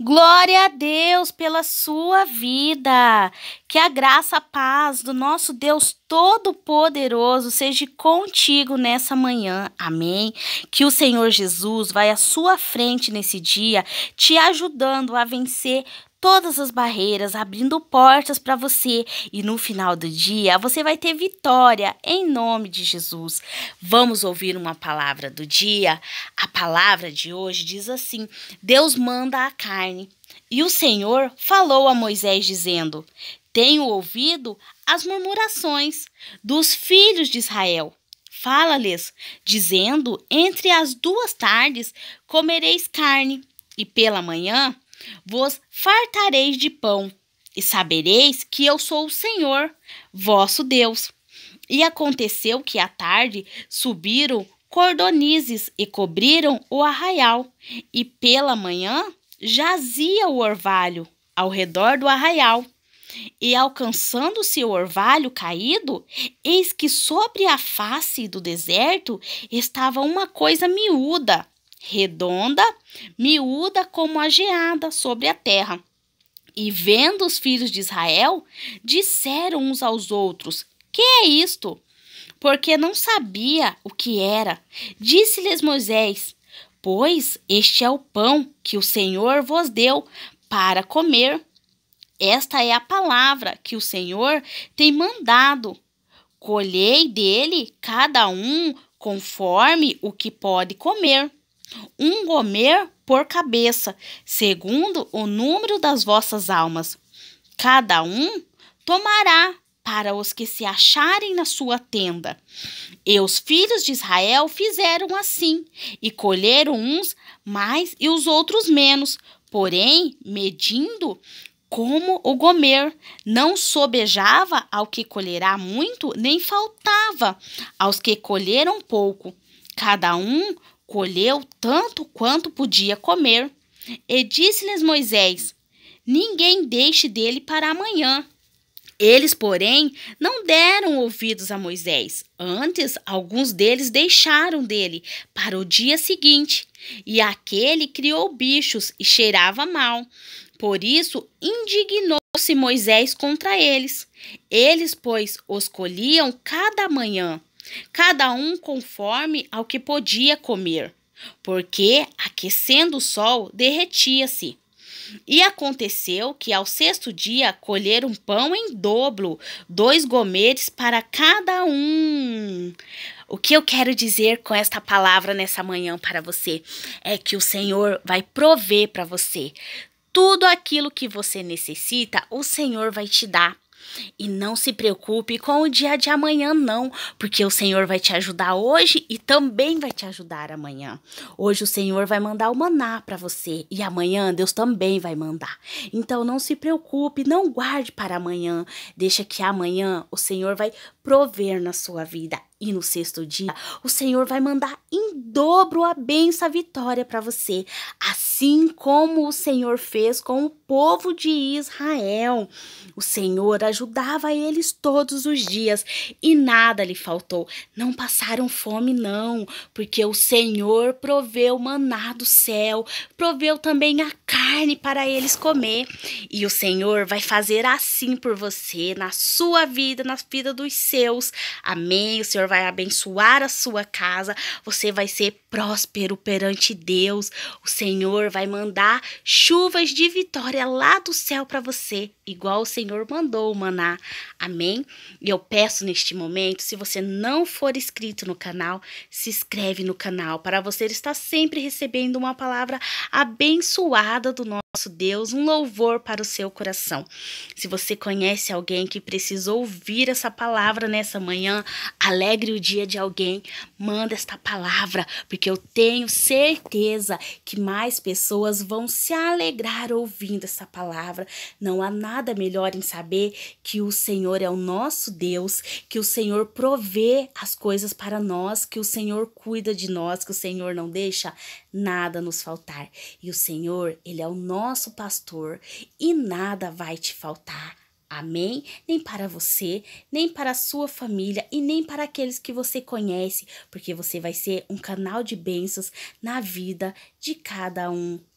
Glória a Deus pela sua vida. Que a graça, a paz do nosso Deus Todo-Poderoso seja contigo nessa manhã. Amém. Que o Senhor Jesus vai à sua frente nesse dia, te ajudando a vencer todas as barreiras, abrindo portas para você e no final do dia você vai ter vitória em nome de Jesus. Vamos ouvir uma palavra do dia? A palavra de hoje diz assim: Deus manda a carne. E o Senhor falou a Moisés dizendo: Tenho ouvido as murmurações dos filhos de Israel. Fala-lhes, dizendo: Entre as duas tardes comereis carne, e pela manhã vos fartareis de pão, e sabereis que eu sou o Senhor, vosso Deus. E aconteceu que à tarde subiram cordonizes e cobriram o arraial, e pela manhã jazia o orvalho ao redor do arraial. E alcançando-se o orvalho caído, eis que sobre a face do deserto estava uma coisa miúda, redonda, miúda como a geada sobre a terra. E vendo os filhos de Israel, disseram uns aos outros: Que é isto? Porque não sabia o que era. Disse-lhes Moisés: Pois este é o pão que o Senhor vos deu para comer. Esta é a palavra que o Senhor tem mandado. Colhei dele cada um conforme o que pode comer um gomer por cabeça, segundo o número das vossas almas. Cada um tomará para os que se acharem na sua tenda. E os filhos de Israel fizeram assim, e colheram uns mais e os outros menos, porém, medindo como o Gomer, não sobejava ao que colherá muito, nem faltava aos que colheram pouco. Cada um colheu tanto quanto podia comer. E disse-lhes Moisés: Ninguém deixe dele para amanhã. Eles, porém, não deram ouvidos a Moisés. Antes, alguns deles deixaram dele para o dia seguinte. E aquele criou bichos e cheirava mal. Por isso, indignou-se Moisés contra eles. Eles, pois, os colhiam cada manhã cada um conforme ao que podia comer, porque aquecendo o sol derretia-se. E aconteceu que ao sexto dia colheram pão em dobro, dois gomeres para cada um. O que eu quero dizer com esta palavra nessa manhã para você é que o Senhor vai prover para você. Tudo aquilo que você necessita, o Senhor vai te dar. E não se preocupe com o dia de amanhã, não, porque o Senhor vai te ajudar hoje e também vai te ajudar amanhã. Hoje o Senhor vai mandar o maná para você e amanhã Deus também vai mandar. Então não se preocupe, não guarde para amanhã. Deixa que amanhã o Senhor vai prover na sua vida e no sexto dia, o Senhor vai mandar em dobro a benção, a vitória para você, assim como o Senhor fez com o povo de Israel. O Senhor ajudava eles todos os dias e nada lhe faltou. Não passaram fome, não, porque o Senhor proveu maná do céu, proveu também a carne para eles comer. E o Senhor vai fazer assim por você, na sua vida, na vida dos seus. Amém. O Senhor vai abençoar a sua casa, você vai ser próspero perante Deus. O Senhor vai mandar chuvas de vitória lá do céu para você, igual o Senhor mandou o maná. Amém? E eu peço neste momento, se você não for inscrito no canal, se inscreve no canal para você estar sempre recebendo uma palavra abençoada do nosso Deus, um louvor para o seu coração. Se você conhece alguém que precisa ouvir essa palavra nessa manhã, alegre alegre o dia de alguém, manda esta palavra, porque eu tenho certeza que mais pessoas vão se alegrar ouvindo essa palavra. Não há nada melhor em saber que o Senhor é o nosso Deus, que o Senhor provê as coisas para nós, que o Senhor cuida de nós, que o Senhor não deixa nada nos faltar. E o Senhor, ele é o nosso pastor e nada vai te faltar. Amém? Nem para você, nem para a sua família e nem para aqueles que você conhece, porque você vai ser um canal de bênçãos na vida de cada um